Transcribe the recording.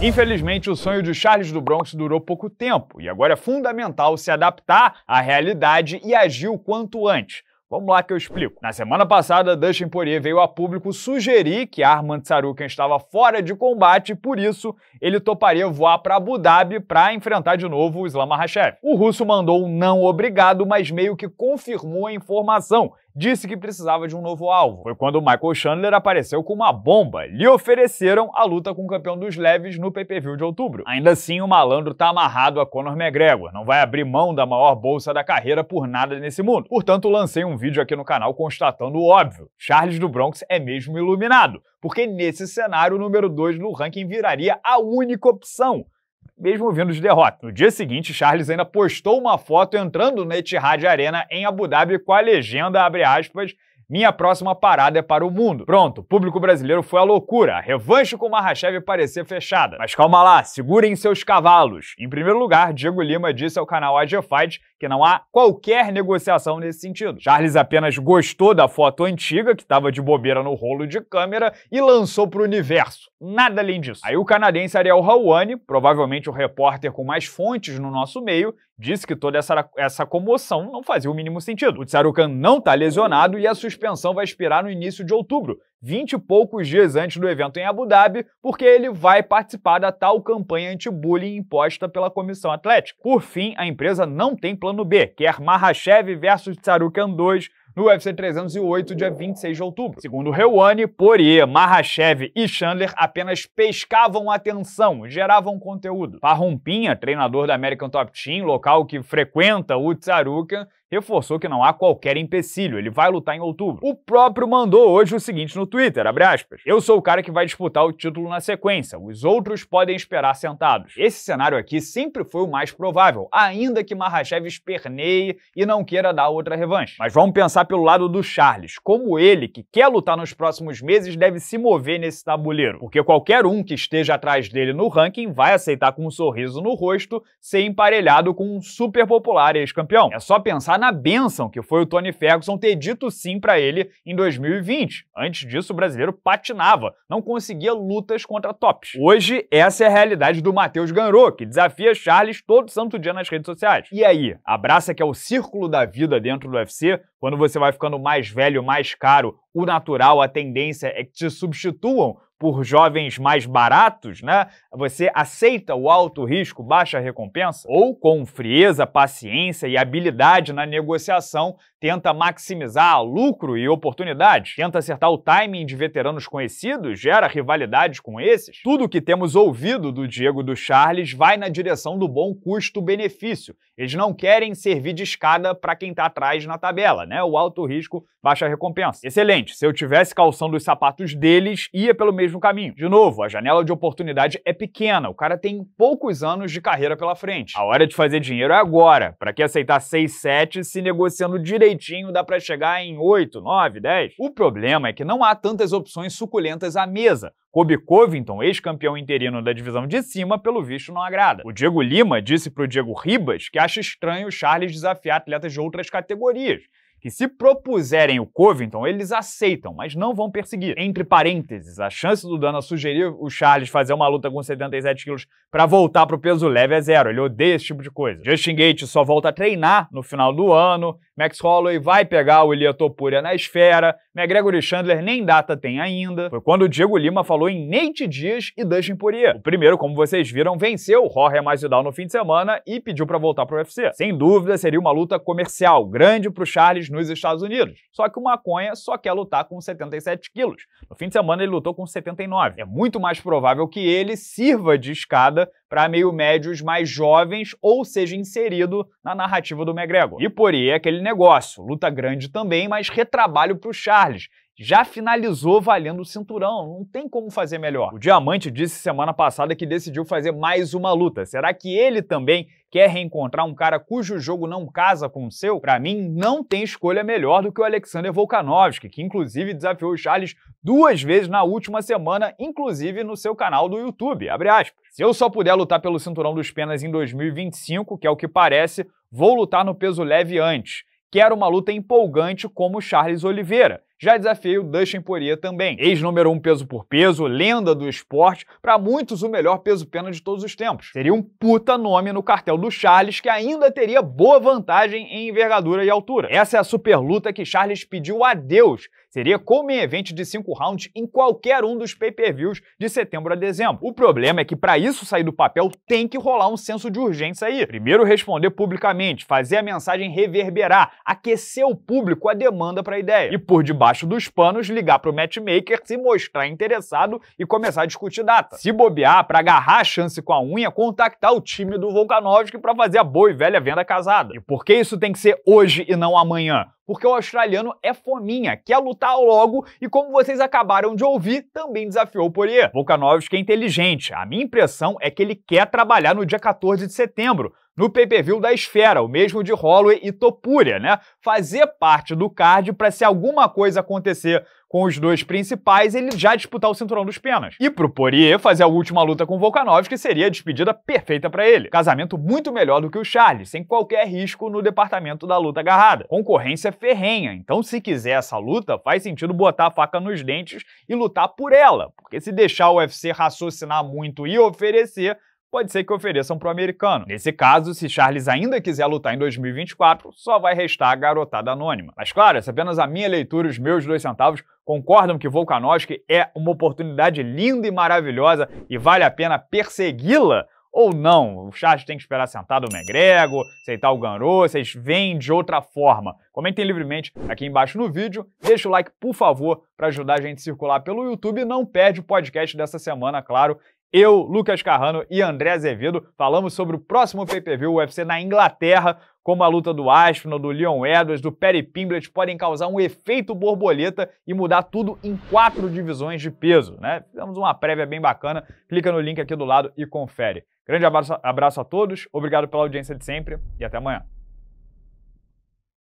Infelizmente, o sonho de Charles do Bronx durou pouco tempo e agora é fundamental se adaptar à realidade e agir o quanto antes. Vamos lá que eu explico. Na semana passada, Dustin Poirier veio a público sugerir que Armand Sarukian estava fora de combate, e por isso ele toparia voar para Abu Dhabi para enfrentar de novo o Islam Makhachev. O russo mandou um não obrigado, mas meio que confirmou a informação disse que precisava de um novo alvo. Foi quando Michael Chandler apareceu com uma bomba. Lhe ofereceram a luta com o campeão dos leves no PPV de outubro. Ainda assim, o malandro tá amarrado a Conor McGregor, não vai abrir mão da maior bolsa da carreira por nada nesse mundo. Portanto, lancei um vídeo aqui no canal constatando o óbvio. Charles do Bronx é mesmo iluminado, porque nesse cenário o número 2 no ranking viraria a única opção mesmo vindo de derrota. No dia seguinte, Charles ainda postou uma foto entrando no Etihad Arena em Abu Dhabi com a legenda, abre aspas, minha próxima parada é para o mundo. Pronto, o público brasileiro foi à loucura. A revanche com Mahashev parecia fechada. Mas calma lá, segurem seus cavalos. Em primeiro lugar, Diego Lima disse ao canal AG Fight que não há qualquer negociação nesse sentido. Charles apenas gostou da foto antiga, que estava de bobeira no rolo de câmera, e lançou para o universo. Nada além disso. Aí o canadense Ariel Hawani, provavelmente o repórter com mais fontes no nosso meio, disse que toda essa, essa comoção não fazia o mínimo sentido. O Tsarukan não está lesionado e a é suspensão suspensão vai expirar no início de outubro, 20 e poucos dias antes do evento em Abu Dhabi, porque ele vai participar da tal campanha anti-bullying imposta pela Comissão Atlética. Por fim, a empresa não tem plano B, que é Mahashev versus Tsarukan 2 no UFC 308, dia 26 de outubro. Segundo Reuane, Poirier, Mahashev e Chandler apenas pescavam atenção, geravam conteúdo. Parrompinha, treinador da American Top Team, local que frequenta o Tsarukan, reforçou que não há qualquer empecilho, ele vai lutar em outubro. O próprio mandou hoje o seguinte no Twitter, aspas, Eu sou o cara que vai disputar o título na sequência, os outros podem esperar sentados. Esse cenário aqui sempre foi o mais provável, ainda que Mahashev esperneie e não queira dar outra revanche. Mas vamos pensar pelo lado do Charles, como ele, que quer lutar nos próximos meses, deve se mover nesse tabuleiro. Porque qualquer um que esteja atrás dele no ranking vai aceitar com um sorriso no rosto ser emparelhado com um super popular ex-campeão. É só pensar na benção que foi o Tony Ferguson ter dito sim para ele em 2020. Antes disso, o brasileiro patinava, não conseguia lutas contra tops. Hoje, essa é a realidade do Matheus Ganro, que desafia Charles todo santo dia nas redes sociais. E aí, abraça que é o círculo da vida dentro do UFC? Quando você vai ficando mais velho, mais caro, o natural, a tendência é que te substituam por jovens mais baratos, né? Você aceita o alto risco, baixa recompensa? Ou com frieza, paciência e habilidade na negociação, tenta maximizar lucro e oportunidades? Tenta acertar o timing de veteranos conhecidos? Gera rivalidades com esses? Tudo o que temos ouvido do Diego do Charles vai na direção do bom custo-benefício. Eles não querem servir de escada para quem está atrás na tabela, né? O alto risco, baixa recompensa. Excelente. Gente, se eu tivesse calçando os sapatos deles, ia pelo mesmo caminho. De novo, a janela de oportunidade é pequena, o cara tem poucos anos de carreira pela frente. A hora de fazer dinheiro é agora. Para que aceitar 6, 7 se negociando direitinho dá para chegar em 8, 9, 10? O problema é que não há tantas opções suculentas à mesa. Kobe Covington, ex-campeão interino da divisão de cima, pelo visto não agrada. O Diego Lima disse pro Diego Ribas que acha estranho o Charles desafiar atletas de outras categorias. E se propuserem o Covington, eles aceitam, mas não vão perseguir. Entre parênteses, a chance do Dana sugerir o Charles fazer uma luta com 77 quilos para voltar pro peso leve é zero. Ele odeia esse tipo de coisa. Justin Gates só volta a treinar no final do ano. Max Holloway vai pegar o Ilya Topuria na esfera. McGregor né, e Chandler nem data tem ainda. Foi quando o Diego Lima falou em Nate Dias e Dustin Poirier. O primeiro, como vocês viram, venceu o Jorge Masvidal no fim de semana e pediu para voltar pro UFC. Sem dúvida, seria uma luta comercial, grande pro Charles nos Estados Unidos. Só que o Maconha só quer lutar com 77 quilos. No fim de semana ele lutou com 79. É muito mais provável que ele sirva de escada para meio médios mais jovens ou seja inserido na narrativa do McGregor. E Poirier é aquele negócio, luta grande também, mas retrabalho pro Charles Charles já finalizou valendo o cinturão, não tem como fazer melhor. O Diamante disse semana passada que decidiu fazer mais uma luta. Será que ele também quer reencontrar um cara cujo jogo não casa com o seu? Para mim, não tem escolha melhor do que o Alexander Volkanovski, que inclusive desafiou o Charles duas vezes na última semana, inclusive no seu canal do YouTube. Se eu só puder lutar pelo cinturão dos penas em 2025, que é o que parece, vou lutar no peso leve antes. Quero uma luta empolgante como o Charles Oliveira. Já desafiei o Dustin Poirier também, ex-número um peso por peso, lenda do esporte, para muitos o melhor peso-pena de todos os tempos. Seria um puta nome no cartel do Charles, que ainda teria boa vantagem em envergadura e altura. Essa é a super luta que Charles pediu a Deus. Seria como em evento de 5 rounds em qualquer um dos pay-per-views de setembro a dezembro. O problema é que para isso sair do papel tem que rolar um senso de urgência aí. Primeiro responder publicamente, fazer a mensagem reverberar, aquecer o público a demanda para a ideia. E por debaixo debaixo dos panos, ligar para o matchmaker, se mostrar interessado e começar a discutir data. Se bobear, para agarrar a chance com a unha, contactar o time do Volkanovski para fazer a boa e velha venda casada. E por que isso tem que ser hoje e não amanhã? porque o australiano é fominha, quer lutar logo e, como vocês acabaram de ouvir, também desafiou o Poirier. Volkanovski é inteligente. A minha impressão é que ele quer trabalhar no dia 14 de setembro, no pay-per-view da Esfera, o mesmo de Holloway e Topuria, né? Fazer parte do card para se alguma coisa acontecer com os dois principais, ele já disputar o cinturão dos penas. E pro Poirier fazer a última luta com Volkanovski seria a despedida perfeita para ele. Casamento muito melhor do que o Charles, sem qualquer risco no departamento da luta agarrada. Concorrência ferrenha, então se quiser essa luta, faz sentido botar a faca nos dentes e lutar por ela, porque se deixar o UFC raciocinar muito e oferecer, pode ser que ofereçam para o americano. Nesse caso, se Charles ainda quiser lutar em 2024, só vai restar a garotada anônima. Mas claro, essa é apenas a minha leitura, os meus dois centavos concordam que Volkanovski é uma oportunidade linda e maravilhosa e vale a pena persegui-la ou não. O Charles tem que esperar sentado o McGregor, aceitar o Ganro, vocês veem de outra forma. Comentem livremente aqui embaixo no vídeo, deixa o like, por favor, para ajudar a gente a circular pelo YouTube e não perde o podcast dessa semana, claro. Eu, Lucas Carrano e André Azevedo falamos sobre o próximo PPV UFC na Inglaterra, como a luta do Aspinall, do Leon Edwards, do Perry Pimblett podem causar um efeito borboleta e mudar tudo em quatro divisões de peso, né? Fizemos uma prévia bem bacana, clica no link aqui do lado e confere. Grande abraço, abraço a todos, obrigado pela audiência de sempre e até amanhã.